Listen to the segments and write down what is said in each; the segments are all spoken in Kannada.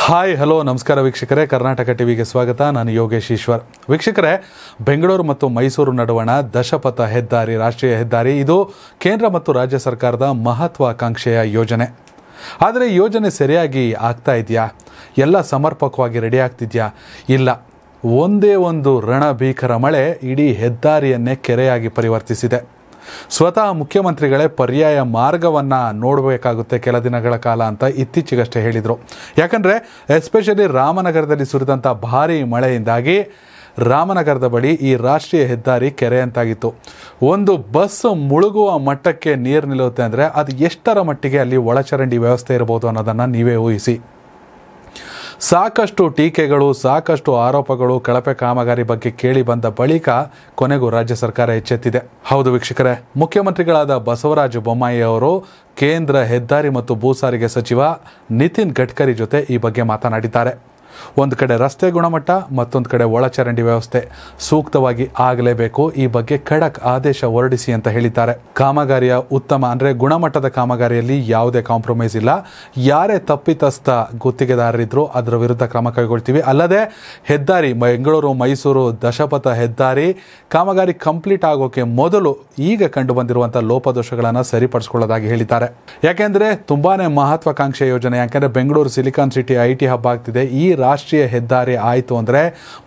ಹಾಯ್ ಹಲೋ ನಮಸ್ಕಾರ ವೀಕ್ಷಕರೇ ಕರ್ನಾಟಕ ಟಿವಿಗೆ ಸ್ವಾಗತ ನಾನು ಯೋಗೇಶ್ ಈಶ್ವರ್ ವೀಕ್ಷಕರೇ ಬೆಂಗಳೂರು ಮತ್ತು ಮೈಸೂರು ನಡುವಣ ದಶಪಥ ಹೆದ್ದಾರಿ ರಾಷ್ಟ್ರೀಯ ಹೆದ್ದಾರಿ ಇದು ಕೇಂದ್ರ ಮತ್ತು ರಾಜ್ಯ ಸರ್ಕಾರದ ಮಹತ್ವಾಕಾಂಕ್ಷೆಯ ಯೋಜನೆ ಆದರೆ ಯೋಜನೆ ಸರಿಯಾಗಿ ಆಗ್ತಾ ಇದೆಯಾ ಎಲ್ಲ ಸಮರ್ಪಕವಾಗಿ ರೆಡಿ ಆಗ್ತಿದೆಯಾ ಇಲ್ಲ ಒಂದೇ ಒಂದು ರಣಭೀಕರ ಮಳೆ ಇಡೀ ಹೆದ್ದಾರಿಯನ್ನೇ ಕೆರೆಯಾಗಿ ಪರಿವರ್ತಿಸಿದೆ ಸ್ವತಃ ಮುಖ್ಯಮಂತ್ರಿಗಳೇ ಪರ್ಯಾಯ ಮಾರ್ಗವನ್ನು ನೋಡಬೇಕಾಗುತ್ತೆ ಕೆಲ ದಿನಗಳ ಕಾಲ ಅಂತ ಇತ್ತೀಚೆಗಷ್ಟೇ ಹೇಳಿದರು ಯಾಕಂದರೆ ಎಸ್ಪೆಷಲಿ ರಾಮನಗರದಲ್ಲಿ ಸುರಿದಂಥ ಭಾರಿ ಮಳೆಯಿಂದಾಗಿ ರಾಮನಗರದ ಬಳಿ ಈ ರಾಷ್ಟ್ರೀಯ ಹೆದ್ದಾರಿ ಕೆರೆಯಂತಾಗಿತ್ತು ಒಂದು ಬಸ್ ಮುಳುಗುವ ಮಟ್ಟಕ್ಕೆ ನೀರು ನಿಲ್ಲುತ್ತೆ ಅಂದರೆ ಅದು ಎಷ್ಟರ ಮಟ್ಟಿಗೆ ಅಲ್ಲಿ ಒಳಚರಂಡಿ ವ್ಯವಸ್ಥೆ ಇರ್ಬೋದು ಅನ್ನೋದನ್ನು ನೀವೇ ಊಹಿಸಿ ಸಾಕಷ್ಟು ಟೀಕೆಗಳು ಸಾಕಷ್ಟು ಆರೋಪಗಳು ಕಳಪೆ ಕಾಮಗಾರಿ ಬಗ್ಗೆ ಕೇಳಿ ಬಂದ ಬಳಿಕ ಕೊನೆಗೂ ರಾಜ್ಯ ಸರ್ಕಾರ ಎಚ್ಚೆತ್ತಿದೆ ಹೌದು ವೀಕ್ಷಕರೇ ಮುಖ್ಯಮಂತ್ರಿಗಳಾದ ಬಸವರಾಜ ಬೊಮ್ಮಾಯಿ ಅವರು ಕೇಂದ್ರ ಹೆದ್ದಾರಿ ಮತ್ತು ಭೂ ಸಾರಿಗೆ ಸಚಿವ ನಿತಿನ್ ಗಡ್ಕರಿ ಜೊತೆ ಈ ಬಗ್ಗೆ ಮಾತನಾಡಿದ್ದಾರೆ ಒಂದು ಕಡೆ ರಸ್ತೆ ಗುಣಮಟ್ಟ ಮತ್ತೊಂದು ಕಡೆ ಒಳಚರಂಡಿ ವ್ಯವಸ್ಥೆ ಸೂಕ್ತವಾಗಿ ಆಗಲೇಬೇಕು ಈ ಬಗ್ಗೆ ಖಡಕ್ ಆದೇಶ ಹೊರಡಿಸಿ ಅಂತ ಹೇಳಿದ್ದಾರೆ ಕಾಮಗಾರಿಯ ಉತ್ತಮ ಅಂದರೆ ಗುಣಮಟ್ಟದ ಕಾಮಗಾರಿಯಲ್ಲಿ ಯಾವುದೇ ಕಾಂಪ್ರಮೈಸ್ ಇಲ್ಲ ಯಾರೇ ತಪ್ಪಿತಸ್ಥ ಗುತ್ತಿಗೆದಾರರಿದ್ರೂ ಅದರ ವಿರುದ್ಧ ಕ್ರಮ ಕೈಗೊಳ್ತೀವಿ ಅಲ್ಲದೆ ಹೆದ್ದಾರಿ ಬೆಂಗಳೂರು ಮೈಸೂರು ದಶಪಥ ಹೆದ್ದಾರಿ ಕಾಮಗಾರಿ ಕಂಪ್ಲೀಟ್ ಆಗೋಕೆ ಮೊದಲು ಈಗ ಕಂಡು ಬಂದಿರುವಂಥ ಲೋಪದೋಷಗಳನ್ನು ಸರಿಪಡಿಸಿಕೊಳ್ಳೋದಾಗಿ ಹೇಳಿದ್ದಾರೆ ಯಾಕೆಂದರೆ ತುಂಬಾನೇ ಮಹತ್ವಾಕಾಂಕ್ಷೆ ಯೋಜನೆ ಯಾಕೆಂದರೆ Bengaluru silicon city I T hub ಆಗ್ತಿದೆ ಈ ರಾಷ್ಟ್ರೀಯ ಹೆದ್ದಾರಿ ಆಯಿತು ಅಂದರೆ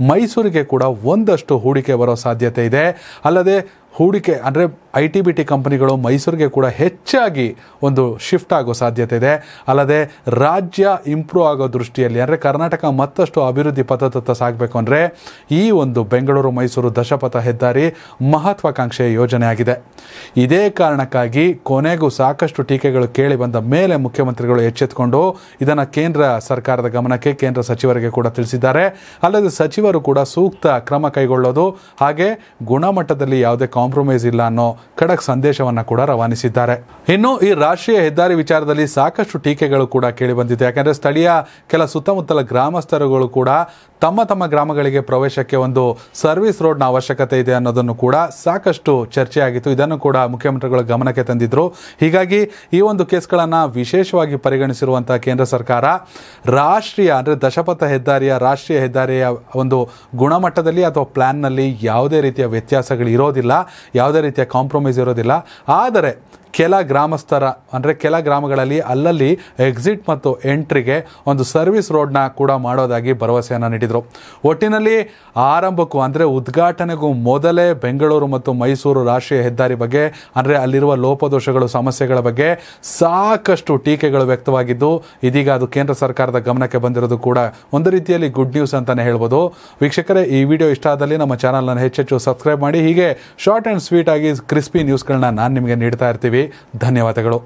ಮೈಸೂರಿಗೆ ಕೂಡ ಒಂದಷ್ಟು ಹೂಡಿಕೆ ಬರೋ ಸಾಧ್ಯತೆ ಇದೆ ಅಲ್ಲದೆ ಹೂಡಿಕೆ ಅಂದರೆ ಐ ಟಿ ಬಿ ಟಿ ಕಂಪನಿಗಳು ಮೈಸೂರಿಗೆ ಕೂಡ ಹೆಚ್ಚಾಗಿ ಒಂದು ಶಿಫ್ಟ್ ಆಗೋ ಸಾಧ್ಯತೆ ಇದೆ ಅಲ್ಲದೆ ರಾಜ್ಯ ಇಂಪ್ರೂವ್ ಆಗೋ ದೃಷ್ಟಿಯಲ್ಲಿ ಅಂದರೆ ಕರ್ನಾಟಕ ಮತ್ತಷ್ಟು ಅಭಿವೃದ್ಧಿ ಪಥದತ್ತ ಸಾಗಬೇಕು ಅಂದರೆ ಈ ಒಂದು ಬೆಂಗಳೂರು ಮೈಸೂರು ದಶಪಥ ಹೆದ್ದಾರಿ ಮಹತ್ವಾಕಾಂಕ್ಷೆ ಯೋಜನೆ ಆಗಿದೆ ಇದೇ ಕಾರಣಕ್ಕಾಗಿ ಕೊನೆಗೂ ಸಾಕಷ್ಟು ಟೀಕೆಗಳು ಕೇಳಿ ಬಂದ ಮೇಲೆ ಮುಖ್ಯಮಂತ್ರಿಗಳು ಎಚ್ಚೆತ್ತುಕೊಂಡು ಇದನ್ನು ಕೇಂದ್ರ ಸರ್ಕಾರದ ಗಮನಕ್ಕೆ ಕೇಂದ್ರ ಸಚಿವರಿಗೆ ಕೂಡ ತಿಳಿಸಿದ್ದಾರೆ ಅಲ್ಲದೆ ಸಚಿವರು ಕೂಡ ಸೂಕ್ತ ಕ್ರಮ ಕೈಗೊಳ್ಳೋದು ಹಾಗೆ ಗುಣಮಟ್ಟದಲ್ಲಿ ಯಾವುದೇ ಕಾಂಪ್ರಮೈಸ್ ಇಲ್ಲ ಅನ್ನೋ ಖಡಕ್ ಸಂದೇಶವನ್ನು ಕೂಡ ರವಾನಿಸಿದ್ದಾರೆ ಇನ್ನು ಈ ರಾಷ್ಟ್ರೀಯ ಹೆದ್ದಾರಿ ವಿಚಾರದಲ್ಲಿ ಸಾಕಷ್ಟು ಟೀಕೆಗಳು ಕೂಡ ಕೇಳಿಬಂದಿದೆ ಯಾಕಂದ್ರೆ ಸ್ಥಳೀಯ ಕೆಲ ಸುತ್ತಮುತ್ತಲ ಗ್ರಾಮಸ್ಥರುಗಳು ಕೂಡ ತಮ್ಮ ತಮ್ಮ ಗ್ರಾಮಗಳಿಗೆ ಪ್ರವೇಶಕ್ಕೆ ಒಂದು ಸರ್ವಿಸ್ ರೋಡ್ನ ಅವಶ್ಯಕತೆ ಇದೆ ಅನ್ನೋದನ್ನು ಕೂಡ ಸಾಕಷ್ಟು ಚರ್ಚೆಯಾಗಿತ್ತು ಇದನ್ನು ಕೂಡ ಮುಖ್ಯಮಂತ್ರಿಗಳ ಗಮನಕ್ಕೆ ತಂದಿದ್ರು ಹೀಗಾಗಿ ಈ ಒಂದು ಕೇಸ್ಗಳನ್ನು ವಿಶೇಷವಾಗಿ ಪರಿಗಣಿಸಿರುವಂತಹ ಕೇಂದ್ರ ಸರ್ಕಾರ ರಾಷ್ಟ್ರೀಯ ಅಂದರೆ ದಶಪಥ ಹೆದ್ದಾರಿಯ ರಾಷ್ಟ್ರೀಯ ಹೆದ್ದಾರಿಯ ಒಂದು ಗುಣಮಟ್ಟದಲ್ಲಿ ಅಥವಾ ನಲ್ಲಿ ಯಾವುದೇ ರೀತಿಯ ವ್ಯತ್ಯಾಸಗಳು ಇರೋದಿಲ್ಲ ಯಾವುದೇ ರೀತಿಯ ಕಾಂಪ್ರಮೈಸ್ ಇರೋದಿಲ್ಲ ಆದರೆ ಕೆಲ ಗ್ರಾಮಸ್ಥರ ಅಂದರೆ ಕೆಲ ಗ್ರಾಮಗಳಲ್ಲಿ ಅಲ್ಲಲ್ಲಿ ಎಕ್ಸಿಟ್ ಮತ್ತು ಎಂಟ್ರಿಗೆ ಒಂದು ಸರ್ವಿಸ್ ರೋಡ್ನ ಕೂಡ ಮಾಡೋದಾಗಿ ಭರವಸೆಯನ್ನು ನೀಡಿದರು ಒಟ್ಟಿನಲ್ಲಿ ಆರಂಭಕ್ಕೂ ಅಂದರೆ ಉದ್ಘಾಟನೆಗೂ ಮೊದಲೇ ಬೆಂಗಳೂರು ಮತ್ತು ಮೈಸೂರು ರಾಷ್ಟ್ರೀಯ ಹೆದ್ದಾರಿ ಬಗ್ಗೆ ಅಂದರೆ ಅಲ್ಲಿರುವ ಲೋಪದೋಷಗಳು ಸಮಸ್ಯೆಗಳ ಬಗ್ಗೆ ಸಾಕಷ್ಟು ಟೀಕೆಗಳು ವ್ಯಕ್ತವಾಗಿದ್ದು ಇದೀಗ ಅದು ಕೇಂದ್ರ ಸರ್ಕಾರದ ಗಮನಕ್ಕೆ ಬಂದಿರೋದು ಕೂಡ ಒಂದು ರೀತಿಯಲ್ಲಿ ಗುಡ್ ನ್ಯೂಸ್ ಅಂತಲೇ ಹೇಳ್ಬೋದು ವೀಕ್ಷಕರೇ ಈ ವಿಡಿಯೋ ಇಷ್ಟ ಆದಲ್ಲಿ ನಮ್ಮ ಚಾನಲ್ನ ಹೆಚ್ಚೆಚ್ಚು ಸಬ್ಸ್ಕ್ರೈಬ್ ಮಾಡಿ ಹೀಗೆ ಶಾರ್ಟ್ ಆ್ಯಂಡ್ ಸ್ವೀಟ್ ಆಗಿ ಕ್ರಿಸ್ಪಿ ನ್ಯೂಸ್ಗಳನ್ನ ನಾನು ನಿಮಗೆ ನೀಡ್ತಾ ಇರ್ತೀವಿ ಧನ್ಯವಾದಗಳು